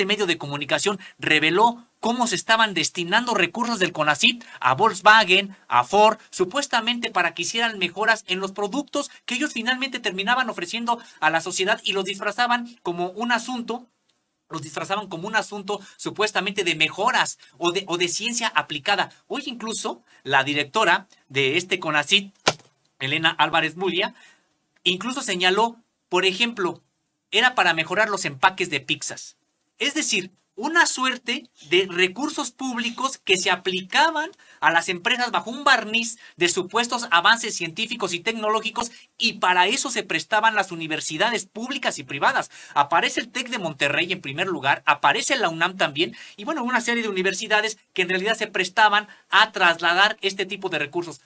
Este medio de comunicación reveló cómo se estaban destinando recursos del CONACIT a Volkswagen, a Ford, supuestamente para que hicieran mejoras en los productos que ellos finalmente terminaban ofreciendo a la sociedad y los disfrazaban como un asunto los disfrazaban como un asunto supuestamente de mejoras o de, o de ciencia aplicada. Hoy incluso la directora de este CONACIT, Elena Álvarez Mulia, incluso señaló, por ejemplo, era para mejorar los empaques de pizzas. Es decir, una suerte de recursos públicos que se aplicaban a las empresas bajo un barniz de supuestos avances científicos y tecnológicos y para eso se prestaban las universidades públicas y privadas. Aparece el TEC de Monterrey en primer lugar, aparece la UNAM también y bueno, una serie de universidades que en realidad se prestaban a trasladar este tipo de recursos.